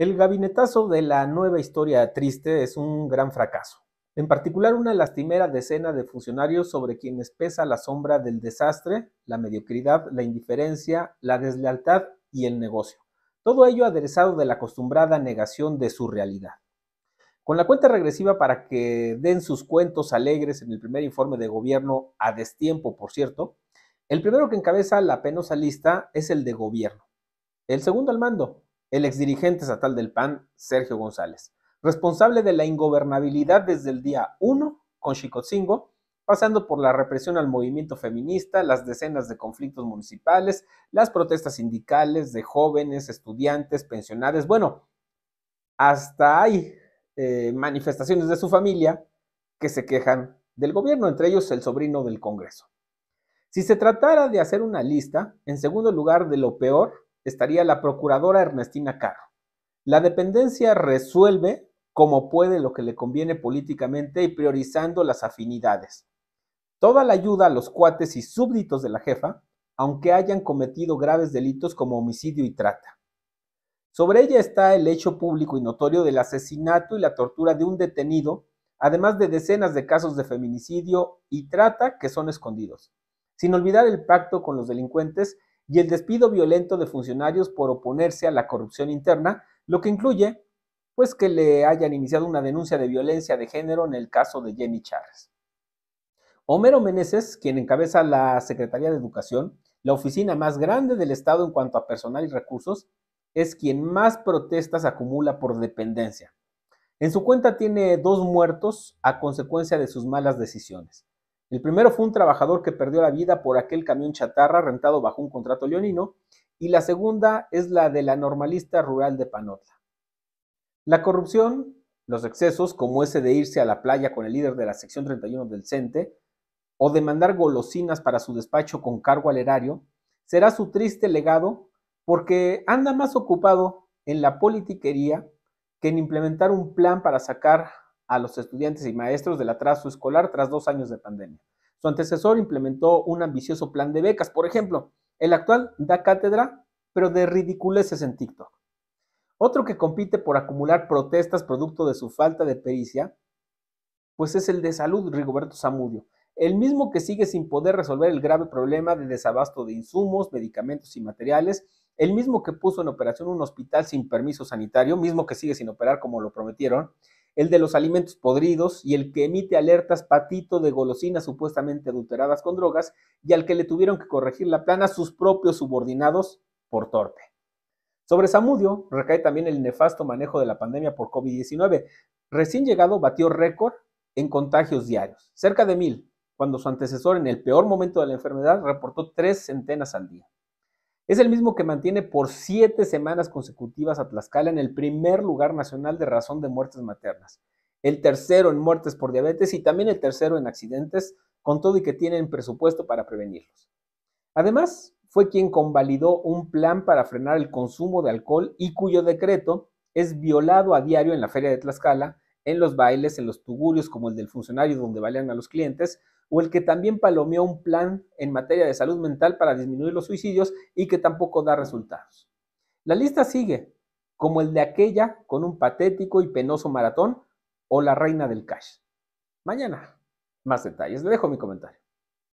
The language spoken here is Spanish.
El gabinetazo de la nueva historia triste es un gran fracaso, en particular una lastimera decena de funcionarios sobre quienes pesa la sombra del desastre, la mediocridad, la indiferencia, la deslealtad y el negocio, todo ello aderezado de la acostumbrada negación de su realidad. Con la cuenta regresiva para que den sus cuentos alegres en el primer informe de gobierno a destiempo, por cierto, el primero que encabeza la penosa lista es el de gobierno, el segundo al mando, el exdirigente estatal del PAN, Sergio González, responsable de la ingobernabilidad desde el día 1 con Chicotzingo, pasando por la represión al movimiento feminista, las decenas de conflictos municipales, las protestas sindicales de jóvenes, estudiantes, pensionados, bueno, hasta hay eh, manifestaciones de su familia que se quejan del gobierno, entre ellos el sobrino del Congreso. Si se tratara de hacer una lista, en segundo lugar de lo peor, estaría la procuradora Ernestina Caro. La dependencia resuelve como puede lo que le conviene políticamente y priorizando las afinidades. Toda la ayuda a los cuates y súbditos de la jefa, aunque hayan cometido graves delitos como homicidio y trata. Sobre ella está el hecho público y notorio del asesinato y la tortura de un detenido, además de decenas de casos de feminicidio y trata que son escondidos, sin olvidar el pacto con los delincuentes y el despido violento de funcionarios por oponerse a la corrupción interna, lo que incluye pues que le hayan iniciado una denuncia de violencia de género en el caso de Jenny Charles. Homero Meneses, quien encabeza la Secretaría de Educación, la oficina más grande del Estado en cuanto a personal y recursos, es quien más protestas acumula por dependencia. En su cuenta tiene dos muertos a consecuencia de sus malas decisiones. El primero fue un trabajador que perdió la vida por aquel camión chatarra rentado bajo un contrato leonino y la segunda es la de la normalista rural de Panotla. La corrupción, los excesos, como ese de irse a la playa con el líder de la sección 31 del CENTE, o de mandar golosinas para su despacho con cargo al erario, será su triste legado porque anda más ocupado en la politiquería que en implementar un plan para sacar a los estudiantes y maestros del atraso escolar tras dos años de pandemia. Su antecesor implementó un ambicioso plan de becas. Por ejemplo, el actual da cátedra, pero de ridiculeces en TikTok. Otro que compite por acumular protestas producto de su falta de pericia, pues es el de salud, Rigoberto Zamudio, el mismo que sigue sin poder resolver el grave problema de desabasto de insumos, medicamentos y materiales, el mismo que puso en operación un hospital sin permiso sanitario, mismo que sigue sin operar como lo prometieron, el de los alimentos podridos y el que emite alertas patito de golosinas supuestamente adulteradas con drogas y al que le tuvieron que corregir la plana sus propios subordinados por torpe. Sobre Samudio recae también el nefasto manejo de la pandemia por COVID-19. Recién llegado batió récord en contagios diarios, cerca de mil, cuando su antecesor en el peor momento de la enfermedad reportó tres centenas al día. Es el mismo que mantiene por siete semanas consecutivas a Tlaxcala en el primer lugar nacional de razón de muertes maternas, el tercero en muertes por diabetes y también el tercero en accidentes, con todo y que tienen presupuesto para prevenirlos. Además, fue quien convalidó un plan para frenar el consumo de alcohol y cuyo decreto es violado a diario en la feria de Tlaxcala, en los bailes, en los tugurios como el del funcionario donde bailan a los clientes, o el que también palomeó un plan en materia de salud mental para disminuir los suicidios y que tampoco da resultados. La lista sigue, como el de aquella con un patético y penoso maratón o la reina del cash. Mañana, más detalles. Le dejo mi comentario.